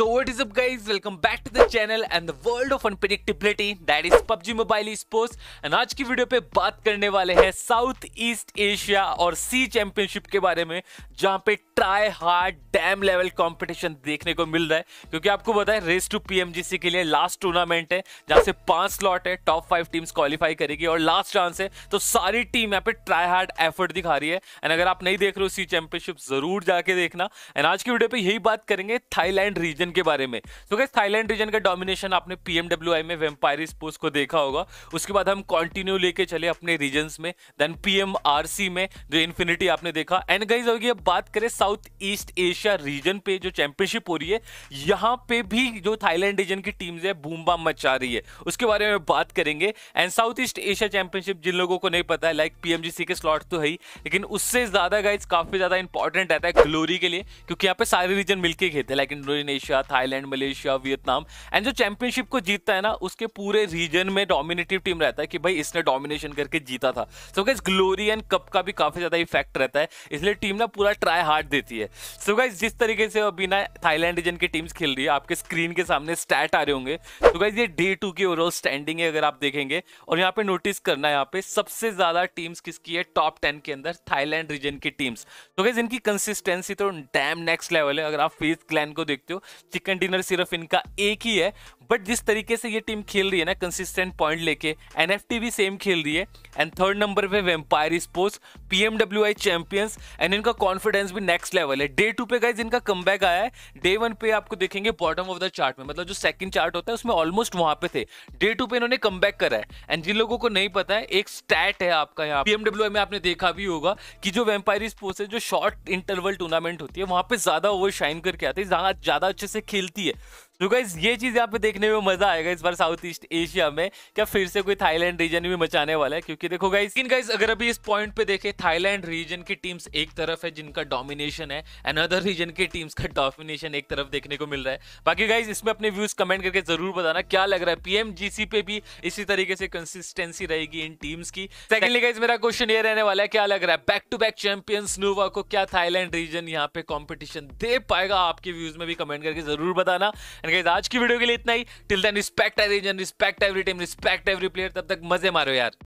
So what is up guys welcome back to the channel and the world of unpredictability that is PUBG Mobile Esports and आज की video पे बात करने वाले हैं south East Asia और सी championship के बारे में जहां पे try hard damn level competition देखने को मिल रहा है क्योंकि आपको पता है रेस टू पीएमजीसी के लिए लास्ट टूर्नामेंट है जहां से पांच स्लॉट है टॉप फाइव टीम्स क्वालिफाई करेगी और लास्ट चांस है तो सारी टीम यहाँ पे ट्राई हार्ड एफर्ट दिखा रही है एंड अगर आप नहीं देख रहे हो सी चैंपियनशिप जरूर जाके देखना एंड आज की वीडियो पे यही बात करेंगे थाईलैंड रीजन रीजन के बारे में तो क्या थाईलैंड रीजन का डोमिनेशन आपने पीएमडब्ल्यूआई में वेम्पायर स्पोर्ट्स को देखा होगा उसके बाद हम कंटिन्यू लेके चले अपने रीजन में देन पीएमआरसी में जो इन्फिनिटी आपने देखा एंड गाइज अगर ये बात करें साउथ ईस्ट एशिया रीजन पे जो चैंपियनशिप हो रही है यहाँ पे भी जो थाईलैंड रीजन की टीम्स है बूम्बा मचा रही है उसके बारे में बात करेंगे and South East Asia championship जिन लोगों को नहीं पता है लाइक पीएमजीसी के स्लॉट तो है ही लेकिन उससे ज्यादा गाइज काफी ज्यादा इंपॉर्टेंट रहता है ग्लोरी के लिए क्योंकि यहाँ पे सारे रीजन मिलकर खेलते हैं like Indonesia India Thailand Malaysia Vietnam and जो चैंपियनशिप को जीतता है ना उसके पूरे रीजन में डोमिनेटिव टीम रहता है कि भाई इसने डोमिनेशन करके जीता था so guys glory and cup का भी काफी ज्यादा इफेक्ट रहता है इसलिए टीम ना पूरा ट्राई हार्ड देती है सो so गाइज जिस तरीके से अभी ना थाईलैंड रीजन की टीम्स खेल रही है आपके स्क्रीन के सामने स्टैट आ रहे होंगे तो गाइज ये डे टू की ओवरऑल स्टैंडिंग है अगर आप देखेंगे और यहाँ पे नोटिस करना है यहाँ पे सबसे ज्यादा टीम्स किसकी है टॉप टेन के अंदर थाईलैंड रीजन की टीम्स तो गाइज इनकी कंसिस्टेंसी तो डैम नेक्स्ट लेवल है अगर आप फेस क्लैन को देखते हो चिकन डिनर सिर्फ इनका एक ही है बट जिस तरीके से ये टीम खेल रही है ना कंसिस्टेंट पॉइंट लेके एन भी सेम खेल रही है एंड थर्ड नंबर पे vampire sports P I champions and इनका कॉन्फिडेंस भी नेक्स्ट लेवल है डे टू पे गाइज इनका कम आया है डे वन पे आपको देखेंगे बॉटम ऑफ द चार्ट में मतलब जो सेकंड चार्ट होता है उसमें ऑलमोस्ट वहां पे थे डे टू पे इन्होंने कम करा है एंड जिन लोगों को नहीं पता है एक स्टैट है आपका यहाँ पीएमडब्ल्यू में आपने देखा भी होगा कि जो वेम्पायर स्पोर्ट्स है जो शॉर्ट इंटरवल टूर्नामेंट होती है वहां पे ज्यादा ओवर शाइन करके आते हैं ज्यादा अच्छे से खेलती है तो गाइज ये चीज़ यहाँ पे देखने में मजा आएगा इस बार साउथ ईस्ट एशिया में क्या फिर से कोई थाईलैंड रीजन भी मचाने वाला है क्योंकि देखो गाइज इन गाइज अगर अभी इस पॉइंट पे देखें थाईलैंड रीजन की टीम्स एक तरफ है जिनका डोमिनेशन है एंड अदर रीजन की टीम्स का डोमिनेशन एक तरफ देखने को मिल रहा है बाकी गाइज इसमें अपने व्यूज कमेंट करके जरूर बताना क्या लग रहा है पीएम पे भी इसी तरीके से कंसिस्टेंसी रहेगी इन टीम्स की सेकेंडली गाइज मेरा क्वेश्चन ये रहने वाला है क्या लग रहा है back to back champions Nova को क्या थाईलैंड रीजन यहाँ पे कॉम्पिटिशन दे पाएगा आपके व्यूज में भी कमेंट करके जरूर बताना गाइस आज की वीडियो के लिए इतना ही till then respect every respect every team respect every player तब तक मजे मारो यार